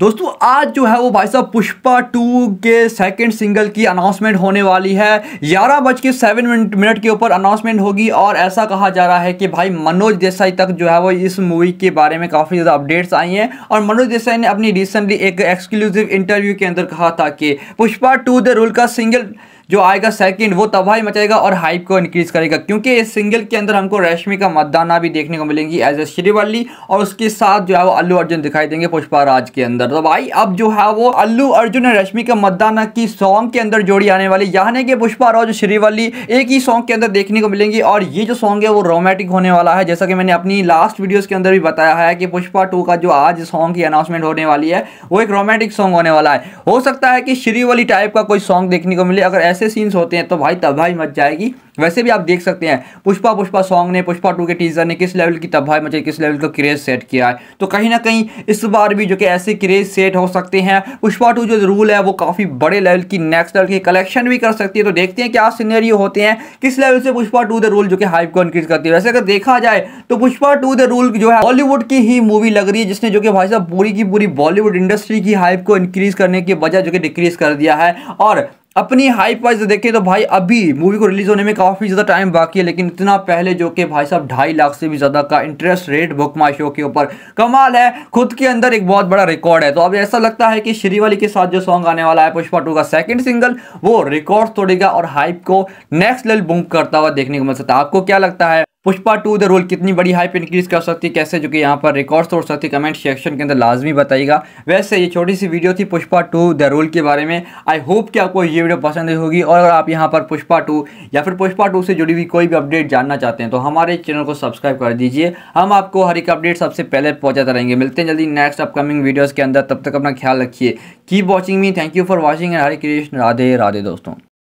दोस्तों आज जो है वो भाई साहब पुष्पा टू के सेकंड सिंगल की अनाउंसमेंट होने वाली है ग्यारह बज के सेवन मिनट के ऊपर अनाउंसमेंट होगी और ऐसा कहा जा रहा है कि भाई मनोज देसाई तक जो है वो इस मूवी के बारे में काफ़ी ज़्यादा अपडेट्स आई हैं और मनोज देसाई ने अपनी रिसेंटली एक एक्सक्लूसिव इंटरव्यू के अंदर कहा था कि पुष्पा टू द रूल का सिंगल जो आएगा सेकंड वो तबाही मचाएगा और हाइप को इंक्रीज करेगा क्योंकि इस सिंगल के अंदर हमको रश्मि का मतदाना भी देखने को मिलेंगी एज ए श्रीवल्ली और उसके साथ जो है वो अल्लू अर्जुन दिखाई देंगे पुष्पा राज के अंदर तो भाई अब जो है वो अल्लू अर्जुन और रश्मि का मतदाना की सॉन्ग के अंदर जोड़ी आने वाली यानी कि पुष्पा राज और श्रीवल्ली एक ही सॉन्ग के अंदर देखने को मिलेंगी और ये जो सॉन्ग है वो रोमांटिक होने वाला है जैसा कि मैंने अपनी लास्ट वीडियोज़ के अंदर भी बताया है कि पुष्पा टू का जो आज सॉन्ग की अनाउंसमेंट होने वाली है वो एक रोमांटिक सॉन्ग होने वाला है हो सकता है कि श्रीवली टाइप का कोई सॉन्ग देखने को मिले अगर ऐसे सीन्स होते हैं तो भाई तबाही मच जाएगी वैसे भी आप देख सकते हैं पुष्पा पुष्पा सॉन्ग ने पुष्पा टू के टीजर ने किस लेवल की तबाही मचाई किस लेवल का क्रेज सेट किया है तो कहीं ना कहीं इस बार भी जो कि ऐसे क्रेज सेट हो सकते हैं पुष्पा टू जो रूल है वो काफ़ी बड़े लेवल की नेक्स्ट लेवल की कलेक्शन भी कर सकती है तो देखते हैं क्या सीनरियो होते हैं किस लेवल से पुष्पा टू द रूल जो कि हाइप को इंक्रीज करती है वैसे अगर देखा जाए तो पुष्पा टू द रूल जो है बॉलीवुड की ही मूवी लग रही है जिसने जो कि भाई साहब पूरी की पूरी बॉलीवुड इंडस्ट्री की हाइप को इंक्रीज करने की वजह जो कि डिक्रीज कर दिया है और अपनी हाइप वाइज देखें तो भाई अभी मूवी को रिलीज़ होने में काफ़ी ज़्यादा टाइम बाकी है लेकिन इतना पहले जो कि भाई साहब ढाई लाख से भी ज़्यादा का interest rate book my show के ऊपर कमाल है खुद के अंदर एक बहुत बड़ा रिकॉर्ड है तो अब ऐसा लगता है कि श्रीवाली के साथ जो सॉन्ग आने वाला है पुष्पा टू का सेकेंड सिंगल वो रिकॉर्ड तोड़ेगा और हाइप को नेक्स्ट लेवल बुक करता हुआ देखने को मिल सकता है आपको क्या लगता है पुष्पा टू द रोल कितनी बड़ी हाइप इंक्रीज़ कर सकती है कैसे जो कि यहाँ पर रिकॉर्ड तोड़ सकती है कमेंट सेक्शन के अंदर लाजमी बताइएगा वैसे ये छोटी सी वीडियो थी पुष्पा टू द रोल के बारे में आई होप कि आपको ये वीडियो पसंद होगी और अगर आप यहाँ पर पुष्पा टू या फिर पुष्पा टू से जुड़ी हुई कोई भी अपडेट जानना चाहते हैं तो हमारे चैनल को सब्सक्राइब कर दीजिए हम आपको हर एक अपडेट सबसे पहले पहुँचाते रहेंगे मिलते हैं जल्दी नेक्स्ट अपकमिंग वीडियोज़ के अंदर तब तक अपना ख्याल रखिए keep watching me thank you for watching and Hare Krishna Radhe Radhe दोस्तों